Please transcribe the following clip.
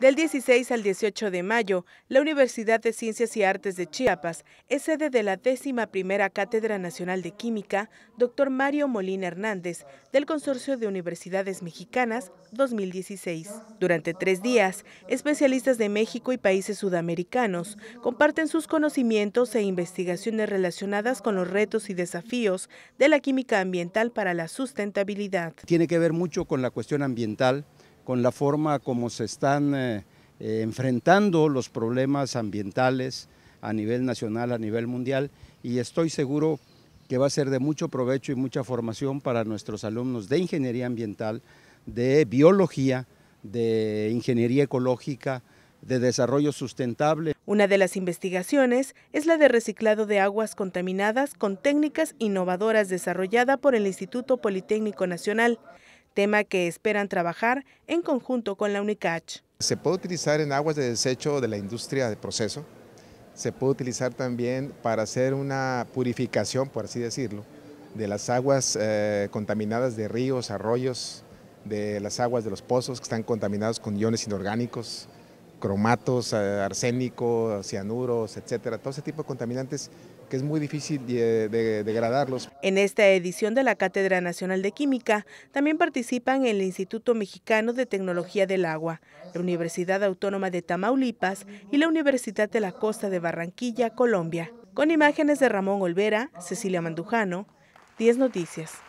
Del 16 al 18 de mayo, la Universidad de Ciencias y Artes de Chiapas es sede de la décima primera Cátedra Nacional de Química, Dr. Mario Molina Hernández, del Consorcio de Universidades Mexicanas 2016. Durante tres días, especialistas de México y países sudamericanos comparten sus conocimientos e investigaciones relacionadas con los retos y desafíos de la química ambiental para la sustentabilidad. Tiene que ver mucho con la cuestión ambiental con la forma como se están eh, eh, enfrentando los problemas ambientales a nivel nacional, a nivel mundial, y estoy seguro que va a ser de mucho provecho y mucha formación para nuestros alumnos de ingeniería ambiental, de biología, de ingeniería ecológica, de desarrollo sustentable. Una de las investigaciones es la de reciclado de aguas contaminadas con técnicas innovadoras desarrollada por el Instituto Politécnico Nacional tema que esperan trabajar en conjunto con la UNICACH. Se puede utilizar en aguas de desecho de la industria de proceso, se puede utilizar también para hacer una purificación, por así decirlo, de las aguas eh, contaminadas de ríos, arroyos, de las aguas de los pozos que están contaminados con iones inorgánicos, cromatos, eh, arsénico, cianuros, etcétera, todo ese tipo de contaminantes que es muy difícil de, degradarlos. En esta edición de la Cátedra Nacional de Química también participan el Instituto Mexicano de Tecnología del Agua, la Universidad Autónoma de Tamaulipas y la Universidad de la Costa de Barranquilla, Colombia. Con imágenes de Ramón Olvera, Cecilia Mandujano, 10 Noticias.